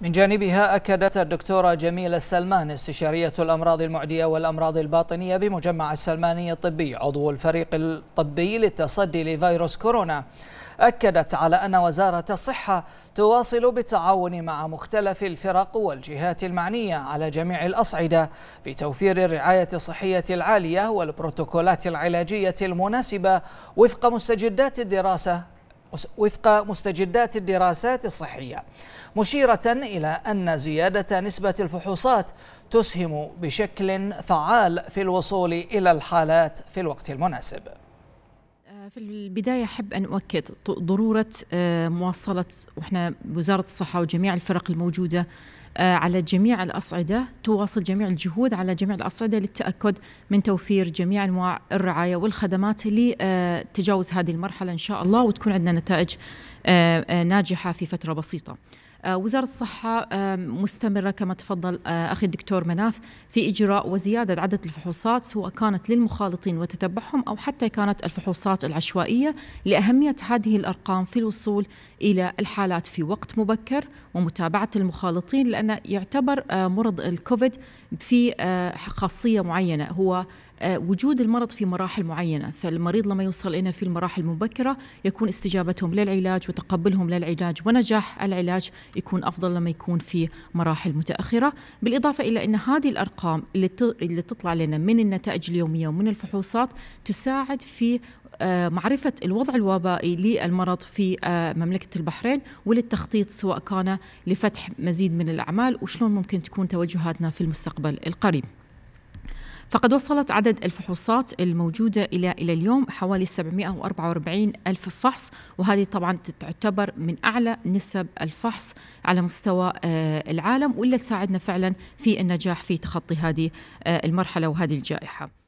من جانبها أكدت الدكتورة جميلة السلمان استشارية الأمراض المعدية والأمراض الباطنية بمجمع السلماني الطبي عضو الفريق الطبي للتصدي لفيروس كورونا أكدت على أن وزارة الصحة تواصل بالتعاون مع مختلف الفرق والجهات المعنية على جميع الأصعدة في توفير الرعاية الصحية العالية والبروتوكولات العلاجية المناسبة وفق مستجدات الدراسة وفق مستجدات الدراسات الصحية مشيرة إلى أن زيادة نسبة الفحوصات تسهم بشكل فعال في الوصول إلى الحالات في الوقت المناسب آه، في البداية أحب أن أؤكد ضرورة آه، مواصلة وإحنا وزارة الصحة وجميع الفرق الموجودة آه، على جميع الأصعدة تواصل جميع الجهود على جميع الأصعدة للتأكد من توفير جميع أنواع الرعاية والخدمات لتجاوز آه، هذه المرحلة إن شاء الله وتكون عندنا نتائج آه، ناجحة في فترة بسيطة وزارة الصحة مستمرة كما تفضل أخي الدكتور مناف في إجراء وزيادة عدد الفحوصات سواء كانت للمخالطين وتتبعهم أو حتى كانت الفحوصات العشوائية لأهمية هذه الأرقام في الوصول إلى الحالات في وقت مبكر ومتابعة المخالطين لأن يعتبر آه، مرض الكوفيد في آه، خاصية معينة هو آه، وجود المرض في مراحل معينة فالمريض لما يوصل إلينا في المراحل المبكرة يكون استجابتهم للعلاج وتقبلهم للعلاج ونجاح العلاج يكون أفضل لما يكون في مراحل متأخرة بالإضافة إلى أن هذه الأرقام اللي تطلع لنا من النتائج اليومية ومن الفحوصات تساعد في آه، معرفة الوضع الوبائي للمرض في آه، مملكة البحرين وللتخطيط سواء كان لفتح مزيد من الأعمال وشلون ممكن تكون توجهاتنا في المستقبل القريب فقد وصلت عدد الفحوصات الموجودة إلى إلى اليوم حوالي 744 ألف فحص وهذه طبعا تعتبر من أعلى نسب الفحص على مستوى آه، العالم وإلا تساعدنا فعلا في النجاح في تخطي هذه المرحلة وهذه الجائحة